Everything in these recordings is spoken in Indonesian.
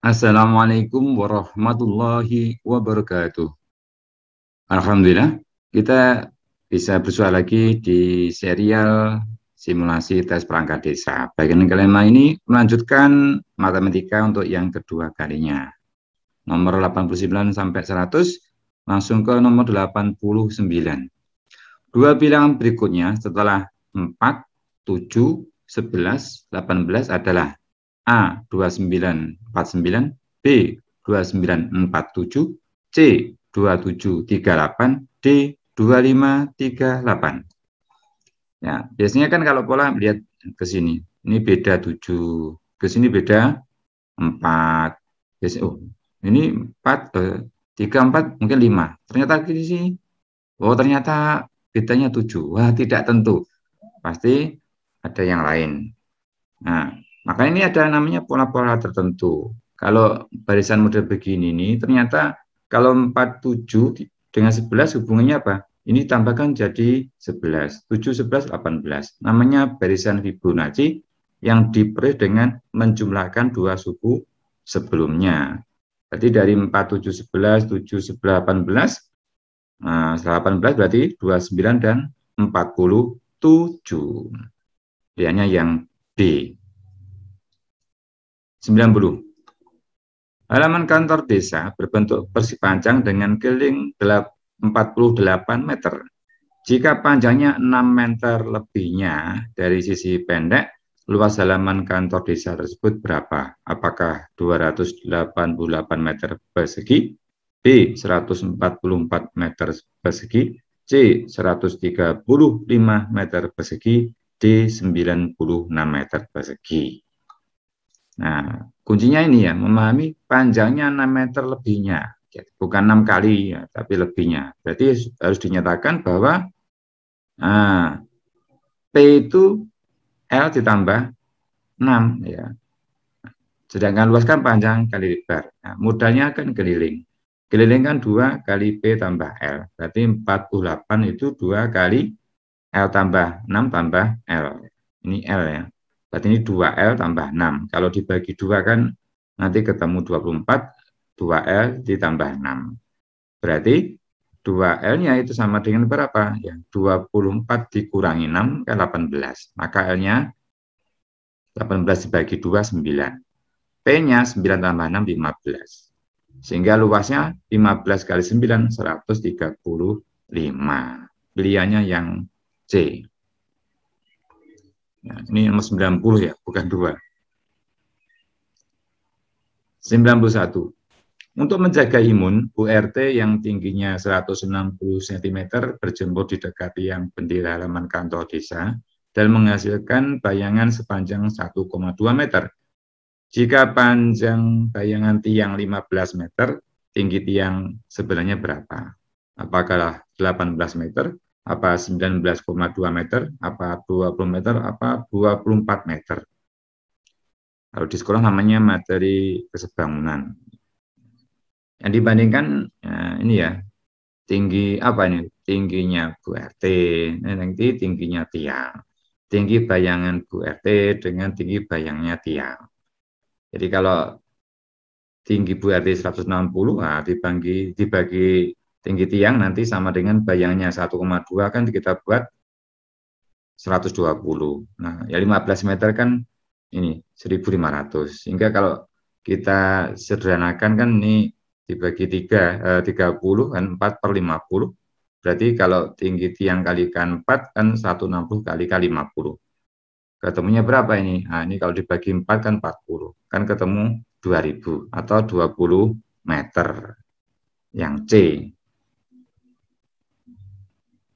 Assalamualaikum warahmatullahi wabarakatuh. Alhamdulillah, kita bisa bersua lagi di serial simulasi tes perangkat desa. Bagian kelima ini melanjutkan matematika untuk yang kedua kalinya. Nomor 89 sampai 100, langsung ke nomor 89. Dua bilangan berikutnya setelah 4, 7, 11, 18 adalah A 2949, B 2947, C 2738, D 2538. Ya, biasanya kan kalau pola lihat ke sini. Ini beda 7, ke sini beda 4. Biasanya, oh, ini 4 eh, 3 4 mungkin 5. Ternyata di sini oh ternyata bedanya 7. Wah, tidak tentu. Pasti ada yang lain. Nah, maka ini ada namanya pola-pola tertentu. Kalau barisan model begini ini ternyata kalau 47 dengan 11 hubungannya apa? Ini tambahkan jadi 11. 7, 11, 18. Namanya barisan Fibonacci yang diperoleh dengan menjumlahkan dua suku sebelumnya. Berarti dari 4, 7, 11, 7, 11, 18, Nah, 18 berarti 29 dan 47. Pilihannya yang B. 90. Halaman kantor desa berbentuk persi panjang dengan keliling 48 meter. Jika panjangnya 6 meter lebihnya dari sisi pendek, luas halaman kantor desa tersebut berapa? Apakah 288 meter persegi? B. 144 meter persegi? C. 135 meter persegi? D. 96 meter persegi. Nah, kuncinya ini ya, memahami panjangnya 6 meter lebihnya. Bukan 6 kali, ya, tapi lebihnya. Berarti harus dinyatakan bahwa nah, P itu L ditambah 6. Ya. Sedangkan luas kan panjang kali lebar. Nah, mudahnya kan keliling. Keliling kan 2 kali P tambah L. Berarti 48 itu 2 kali L tambah 6 tambah L. Ini L ya. Berarti ini 2L tambah 6. Kalau dibagi 2 kan nanti ketemu 24, 2L ditambah 6. Berarti 2L-nya itu sama dengan berapa? Ya, 24 dikurangi 6 kan 18. Maka L-nya 18 dibagi 2, 9. P-nya 9 tambah 6, 15. Sehingga luasnya 15 kali 9, 135. Pilihannya yang C. Nah, ini nomor 90 ya, bukan 2. 91. Untuk menjaga imun, URT yang tingginya 160 cm berjemur di dekat tiang bendera halaman kantor desa dan menghasilkan bayangan sepanjang 1,2 meter. Jika panjang bayangan tiang 15 meter, tinggi tiang sebenarnya berapa? Apakah 18 meter apa 19,2 meter, apa 20 meter, apa 24 meter. Kalau di sekolah namanya materi kesebangunan. Yang dibandingkan ya, ini ya tinggi apa ini tingginya Bu RT, eh, nanti tingginya tiang, tinggi bayangan Bu RT dengan tinggi bayangnya tiang. Jadi kalau tinggi Bu RT 160, nah dibagi dibagi tinggi tiang nanti sama dengan bayangnya 1,2 kan kita buat 120. Nah, ya 15 meter kan ini 1500. Sehingga kalau kita sederhanakan kan ini dibagi 3, eh, 30 kan 4 per 50. Berarti kalau tinggi tiang kalikan 4 kan 160 kali kali 50. Ketemunya berapa ini? Nah, ini kalau dibagi 4 kan 40. Kan ketemu 2000 atau 20 meter yang C.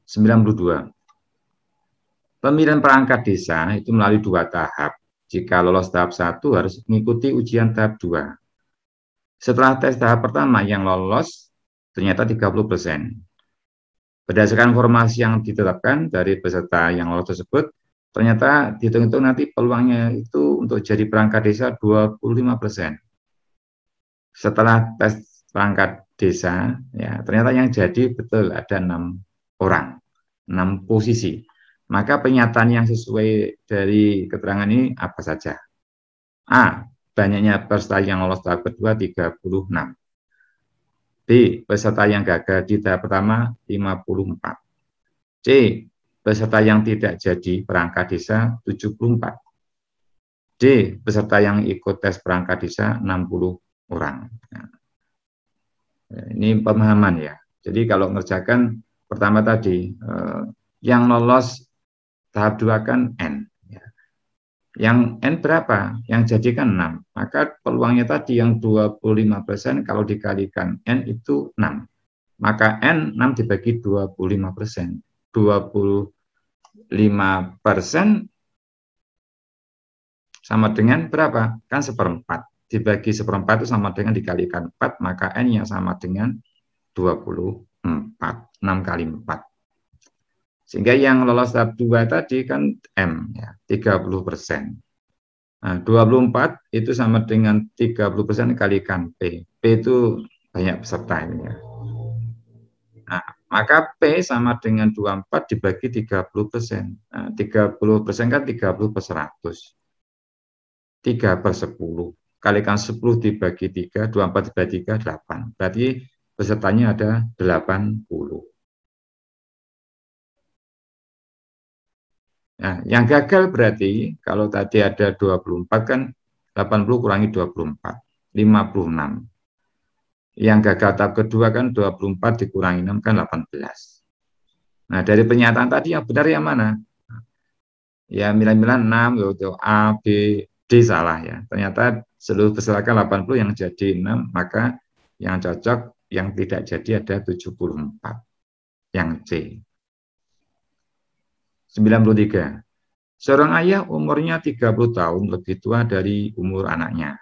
92. Pemilihan perangkat desa itu melalui dua tahap. Jika lolos tahap satu harus mengikuti ujian tahap dua. Setelah tes tahap pertama yang lolos ternyata 30 persen. Berdasarkan formasi yang ditetapkan dari peserta yang lolos tersebut, ternyata dihitung-hitung nanti peluangnya itu untuk jadi perangkat desa 25 persen. Setelah tes perangkat desa, ya ternyata yang jadi betul ada 6 orang, enam posisi. Maka pernyataan yang sesuai dari keterangan ini apa saja? A. Banyaknya peserta yang lolos tahap kedua 36. B. Peserta yang gagal di tahap pertama 54. C. Peserta yang tidak jadi perangkat desa 74. D. Peserta yang ikut tes perangkat desa 60 orang. Nah, ini pemahaman ya. Jadi kalau ngerjakan pertama tadi eh, yang lolos tahap dua kan n ya. yang N berapa? Yang jadikan 6. Maka peluangnya tadi yang 25% kalau dikalikan N itu 6. Maka N 6 dibagi 25%. 25% persen sama dengan berapa? Kan seperempat. Dibagi seperempat itu sama dengan dikalikan 4, maka N yang sama dengan 20. 4, 6 kali 4. Sehingga yang lolos tahap 2 tadi kan M, ya, 30 persen. Nah, 24 itu sama dengan 30 persen kalikan P. P itu banyak peserta ini ya. Nah, maka P sama dengan 24 dibagi 30 persen. Nah, 30 persen kan 30 per 100. 3 per 10. Kalikan 10 dibagi 3, 24 dibagi 3, 8. Berarti pesertanya ada 80. Nah, yang gagal berarti kalau tadi ada 24 kan 80 kurangi 24, 56. Yang gagal tahap kedua kan 24 dikurangi 6 kan 18. Nah, dari pernyataan tadi yang benar yang mana? Ya, milan-milan 6, yaitu A, B, D salah ya. Ternyata seluruh peserta 80 yang jadi 6, maka yang cocok yang tidak jadi ada 74. Yang C. 93. Seorang ayah umurnya 30 tahun lebih tua dari umur anaknya.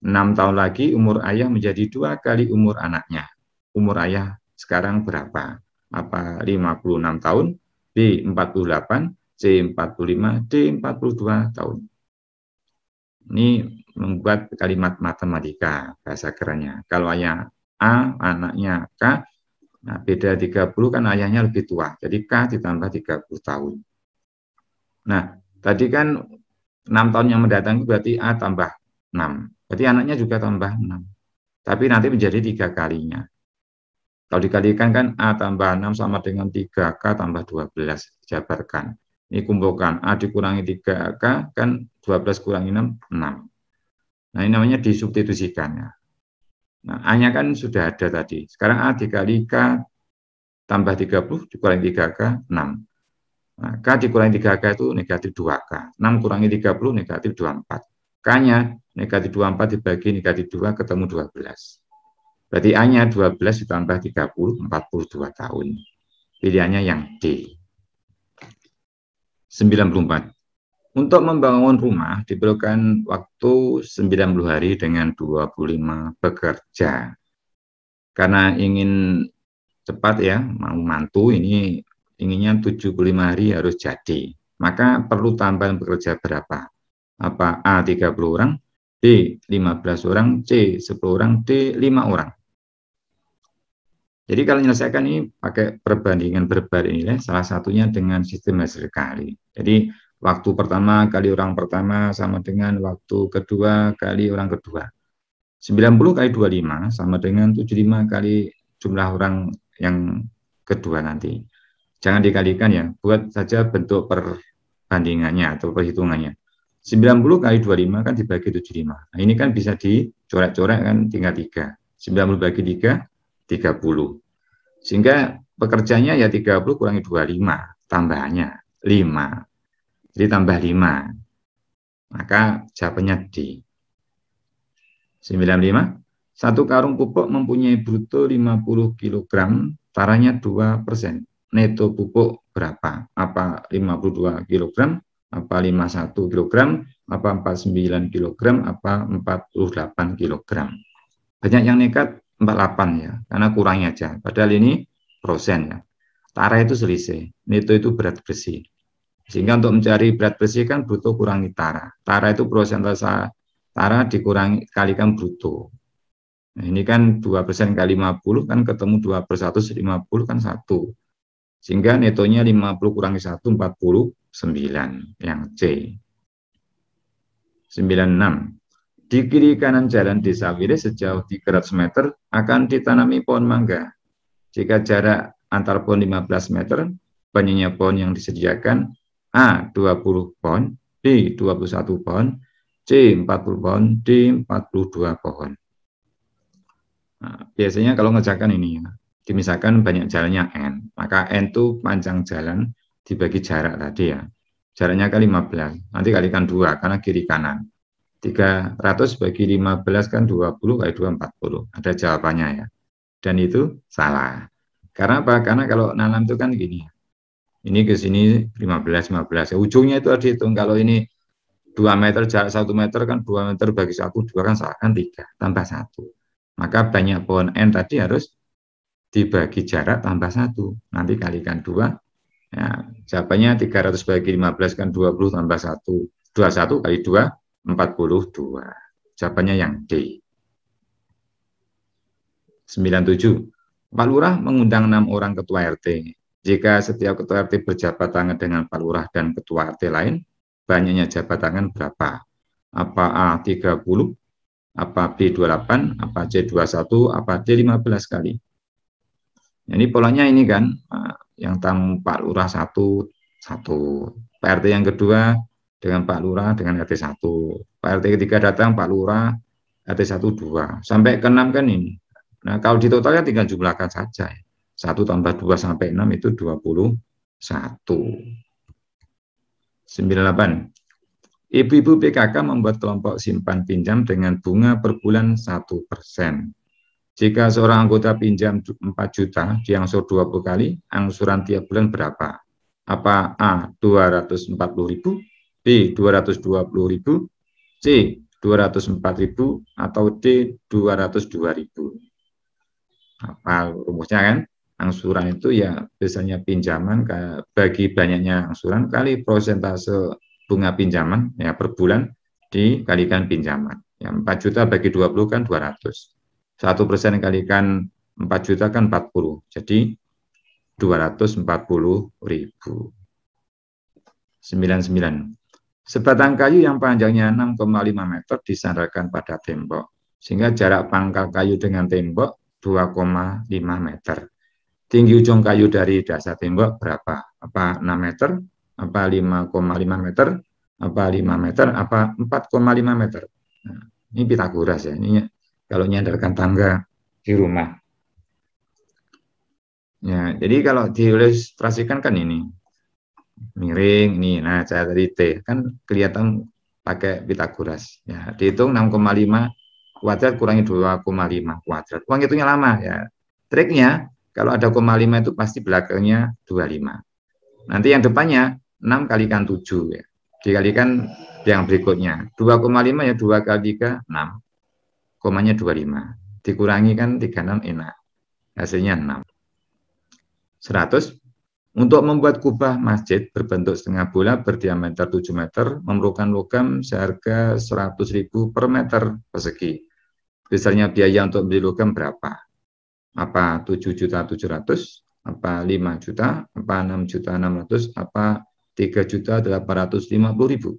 6 tahun lagi umur ayah menjadi dua kali umur anaknya. Umur ayah sekarang berapa? Apa 56 tahun, B 48, C 45, D 42 tahun. Ini membuat kalimat matematika bahasa kerennya. Kalau ayah A anaknya K. Nah, beda 30 kan ayahnya lebih tua. Jadi K ditambah 30 tahun. Nah, tadi kan 6 tahun yang mendatang berarti A tambah 6. Berarti anaknya juga tambah 6. Tapi nanti menjadi tiga kalinya. Kalau dikalikan kan A tambah 6 sama dengan 3K tambah 12. Jabarkan. Ini kumpulkan. A dikurangi 3K kan 12 kurangi 6, 6. Nah ini namanya disubstitusikannya. Nah, A-nya kan sudah ada tadi. Sekarang A dikali K tambah 30 dikurangi 3K, 6. Nah, K dikurangi 3K itu negatif 2K. 6 kurangi 30, negatif 24. K-nya negatif 24 dibagi negatif 2 ketemu 12. Berarti A-nya 12 ditambah 30, 42 tahun. Pilihannya yang D. 94. Untuk membangun rumah diperlukan waktu 90 hari dengan 25 pekerja. Karena ingin cepat ya, mau mantu ini inginnya 75 hari harus jadi. Maka perlu tambahan pekerja berapa? Apa A 30 orang, B 15 orang, C 10 orang, D 5 orang. Jadi kalau menyelesaikan ini pakai perbandingan berbagai nilai, salah satunya dengan sistem hasil kali. Jadi waktu pertama kali orang pertama sama dengan waktu kedua kali orang kedua. 90 kali 25 sama dengan 75 kali jumlah orang yang kedua nanti. Jangan dikalikan ya, buat saja bentuk perbandingannya atau perhitungannya. 90 kali 25 kan dibagi 75. Nah, ini kan bisa dicoret-coret kan tinggal 3. 90 bagi 3, 30. Sehingga pekerjanya ya 30 kurangi 25, tambahannya 5 jadi tambah 5. Maka jawabannya D. 95. Satu karung pupuk mempunyai bruto 50 kg, taranya 2 persen. Neto pupuk berapa? Apa 52 kg? Apa 51 kg? Apa 49 kg? Apa 48 kg? Banyak yang nekat 48 ya, karena kurangnya aja. Padahal ini prosen ya. Tara itu selisih, neto itu berat bersih. Sehingga untuk mencari berat bersih kan bruto kurangi tara. Tara itu prosentase tara dikurangi kalikan bruto. Nah, ini kan 2 persen kali 50 kan ketemu 2 per 150 kan 1. Sehingga netonya 50 kurangi 1, 49 yang C. 96. Di kiri kanan jalan desa Wire sejauh 300 meter akan ditanami pohon mangga. Jika jarak antar pohon 15 meter, banyaknya pohon yang disediakan A 20 pohon, B 21 pohon, C 40 pohon, D 42 pohon. Nah, biasanya kalau ngejakan ini ya, dimisalkan banyak jalannya N, maka N itu panjang jalan dibagi jarak tadi ya. Jaraknya kali 15, nanti kalikan 2 karena kiri kanan. 300 bagi 15 kan 20 kali 2 40. Ada jawabannya ya. Dan itu salah. Karena apa? Karena kalau nanam itu kan gini, ya ini ke sini 15 15 ya, ujungnya itu harus dihitung kalau ini 2 meter jarak 1 meter kan 2 meter bagi 1 2 kan seakan 3 tambah 1 maka banyak pohon n tadi harus dibagi jarak tambah 1 nanti kalikan 2 ya, jawabannya 300 bagi 15 kan 20 tambah 1 21 kali 2 42 jawabannya yang D 97 Pak Lurah mengundang 6 orang ketua RT jika setiap ketua RT berjabat tangan dengan Pak Lurah dan ketua RT lain, banyaknya jabat tangan berapa? Apa A 30, apa B 28, apa C 21, apa D 15 kali? Ini polanya ini kan yang tamu Pak Lurah satu satu, Pak RT yang kedua dengan Pak Lurah dengan RT 1, Pak RT ketiga datang Pak Lurah RT 1 2 sampai ke 6 kan ini. Nah, kalau ditotalnya tinggal jumlahkan saja ya. 1 tambah 2 sampai 6 itu 21. 98. Ibu-ibu PKK membuat kelompok simpan pinjam dengan bunga per bulan 1 persen. Jika seorang anggota pinjam 4 juta, diangsur 20 kali, angsuran tiap bulan berapa? Apa A. 240 ribu, B. 220 ribu, C. 204 ribu, atau D. 202 ribu. Apa rumusnya kan? angsuran itu ya biasanya pinjaman bagi banyaknya angsuran kali prosentase bunga pinjaman ya per bulan dikalikan pinjaman. Ya, 4 juta bagi 20 kan 200. 1 persen dikalikan 4 juta kan 40. Jadi 240 ribu. 99. Sebatang kayu yang panjangnya 6,5 meter disandarkan pada tembok, sehingga jarak pangkal kayu dengan tembok 2,5 meter tinggi ujung kayu dari dasar tembok berapa? Apa 6 meter? Apa 5,5 meter? Apa 5 meter? Apa 4,5 meter? Nah, ini Pitagoras ya. Ini kalau nyandarkan tangga di rumah. Ya, jadi kalau diilustrasikan kan ini miring ini. Nah, saya tadi T kan kelihatan pakai Pitagoras. Ya, dihitung 6,5 kuadrat kurangi 2,5 kuadrat. Uang hitungnya lama ya. Triknya kalau ada koma 5 itu pasti belakangnya 25. Nanti yang depannya 6 kalikan 7 ya. Dikalikan yang berikutnya. 2,5 ya 2 kali 3, 6. Komanya 25. Dikurangi kan 36 enak. Hasilnya 6. 100. Untuk membuat kubah masjid berbentuk setengah bola berdiameter 7 meter memerlukan logam seharga 100.000 per meter persegi. Besarnya biaya untuk beli logam berapa? apa 7 juta 700 apa 5 juta apa 6 juta 600 apa 3 juta 850 ribu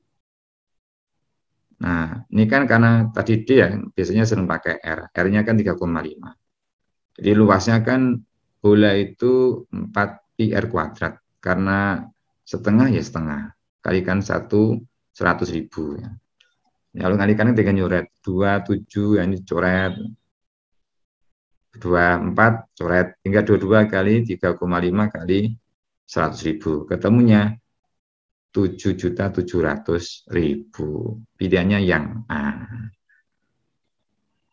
nah ini kan karena tadi D ya biasanya sering pakai R R-nya kan 3,5 jadi luasnya kan bola itu 4 pi R kuadrat karena setengah ya setengah kalikan 1 100 ribu ya. lalu kalikan dengan nyoret 27 ya ini coret 24 coret hingga 22 kali 3,5 kali 100 ribu ketemunya 7 juta 700 ribu pilihannya yang A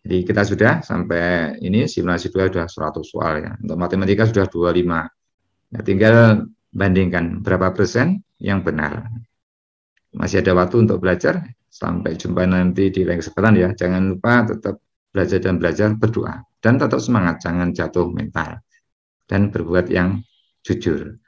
jadi kita sudah sampai ini simulasi 2 sudah 100 soal ya untuk matematika sudah 25 nah, ya, tinggal bandingkan berapa persen yang benar masih ada waktu untuk belajar sampai jumpa nanti di lain kesempatan ya jangan lupa tetap belajar dan belajar berdoa dan tetap semangat, jangan jatuh mental dan berbuat yang jujur.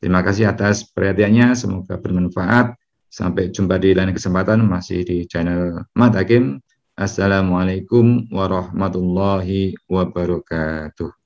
Terima kasih atas perhatiannya, semoga bermanfaat. Sampai jumpa di lain kesempatan masih di channel Matakim. Assalamualaikum warahmatullahi wabarakatuh.